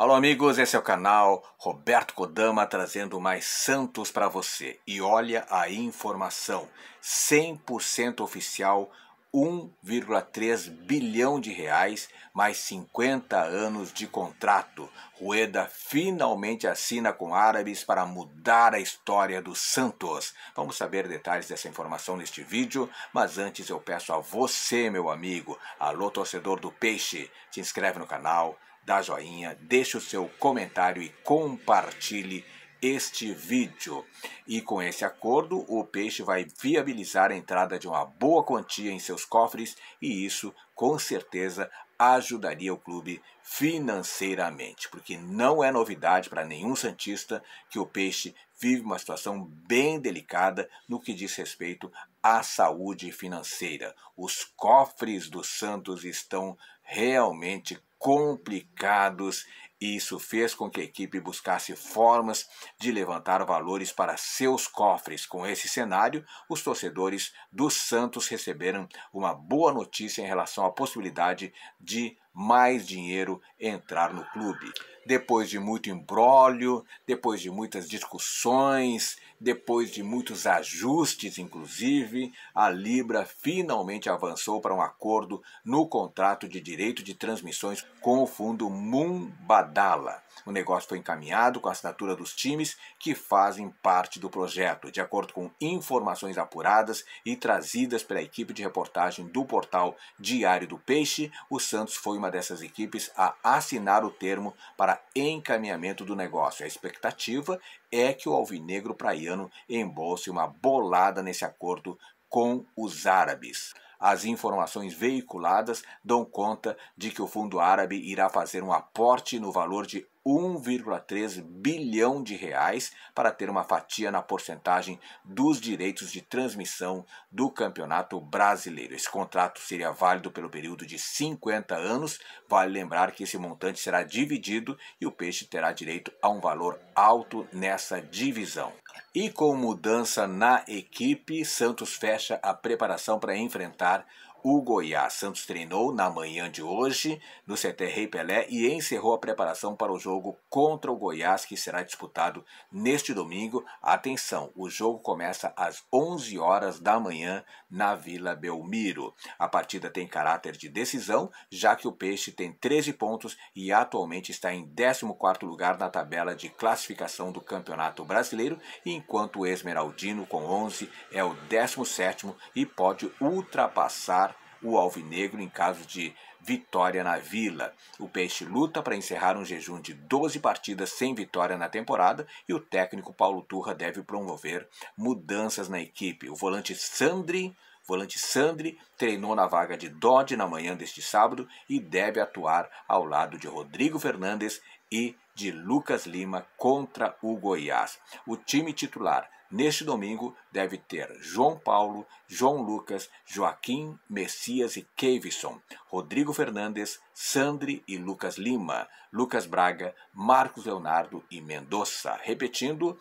Alô, amigos, esse é o canal Roberto Kodama trazendo mais Santos para você. E olha a informação: 100% oficial, 1,3 bilhão de reais, mais 50 anos de contrato. Rueda finalmente assina com árabes para mudar a história do Santos. Vamos saber detalhes dessa informação neste vídeo, mas antes eu peço a você, meu amigo, alô torcedor do Peixe, se inscreve no canal dá joinha, deixe o seu comentário e compartilhe este vídeo. E com esse acordo, o peixe vai viabilizar a entrada de uma boa quantia em seus cofres e isso, com certeza, ajudaria o clube financeiramente, porque não é novidade para nenhum santista que o peixe vive uma situação bem delicada no que diz respeito à saúde financeira. Os cofres do Santos estão realmente complicados e isso fez com que a equipe buscasse formas de levantar valores para seus cofres. Com esse cenário, os torcedores do Santos receberam uma boa notícia em relação à possibilidade de mais dinheiro entrar no clube. Depois de muito imbróglio, depois de muitas discussões, depois de muitos ajustes, inclusive, a Libra finalmente avançou para um acordo no contrato de direito de transmissões com o fundo Mumbadala. O negócio foi encaminhado com a assinatura dos times que fazem parte do projeto, de acordo com informações apuradas e trazidas pela equipe de reportagem do portal Diário do Peixe. O Santos foi uma dessas equipes a assinar o termo para encaminhamento do negócio. A expectativa é que o alvinegro praiano embolse uma bolada nesse acordo com os árabes. As informações veiculadas dão conta de que o Fundo Árabe irá fazer um aporte no valor de 1,3 bilhão de reais para ter uma fatia na porcentagem dos direitos de transmissão do Campeonato Brasileiro. Esse contrato seria válido pelo período de 50 anos. Vale lembrar que esse montante será dividido e o Peixe terá direito a um valor alto nessa divisão. E com mudança na equipe, Santos fecha a preparação para enfrentar o Goiás Santos treinou na manhã de hoje no CT Rei Pelé e encerrou a preparação para o jogo contra o Goiás que será disputado neste domingo. Atenção, o jogo começa às 11 horas da manhã na Vila Belmiro. A partida tem caráter de decisão, já que o Peixe tem 13 pontos e atualmente está em 14º lugar na tabela de classificação do Campeonato Brasileiro, enquanto o Esmeraldino com 11 é o 17º e pode ultrapassar o alvinegro em caso de vitória na Vila. O Peixe luta para encerrar um jejum de 12 partidas sem vitória na temporada e o técnico Paulo Turra deve promover mudanças na equipe. O volante Sandri volante Sandri treinou na vaga de Dodge na manhã deste sábado e deve atuar ao lado de Rodrigo Fernandes e de Lucas Lima contra o Goiás. O time titular Neste domingo deve ter João Paulo, João Lucas, Joaquim, Messias e Kevison, Rodrigo Fernandes, Sandre e Lucas Lima, Lucas Braga, Marcos Leonardo e Mendonça. Repetindo,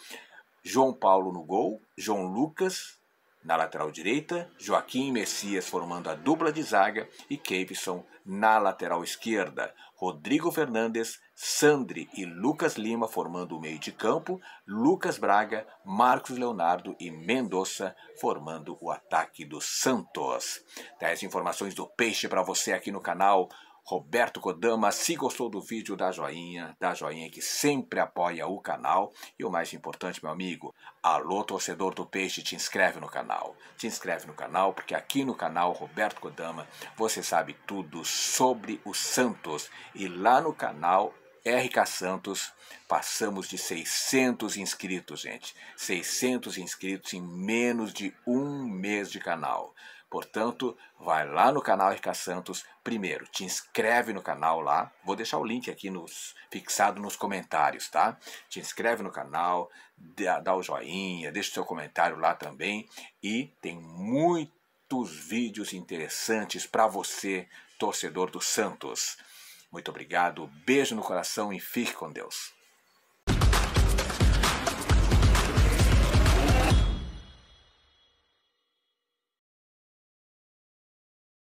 João Paulo no gol, João Lucas, na lateral direita, Joaquim Messias formando a dupla de zaga e Keivson na lateral esquerda. Rodrigo Fernandes, Sandri e Lucas Lima formando o meio de campo, Lucas Braga, Marcos Leonardo e Mendonça formando o ataque do Santos. 10 informações do Peixe para você aqui no canal Roberto Kodama. Se gostou do vídeo, dá joinha, dá joinha que sempre apoia o canal. E o mais importante, meu amigo, alô torcedor do Peixe, te inscreve no canal. Te inscreve no canal porque aqui no canal Roberto Kodama você sabe tudo sobre o Santos. E lá no canal RK Santos, passamos de 600 inscritos, gente. 600 inscritos em menos de um mês de canal. Portanto, vai lá no canal RK Santos primeiro, te inscreve no canal lá. Vou deixar o link aqui nos, fixado nos comentários, tá? Te inscreve no canal, dá, dá o joinha, deixa o seu comentário lá também e tem muitos vídeos interessantes para você, torcedor do Santos. Muito obrigado, beijo no coração e fique com Deus.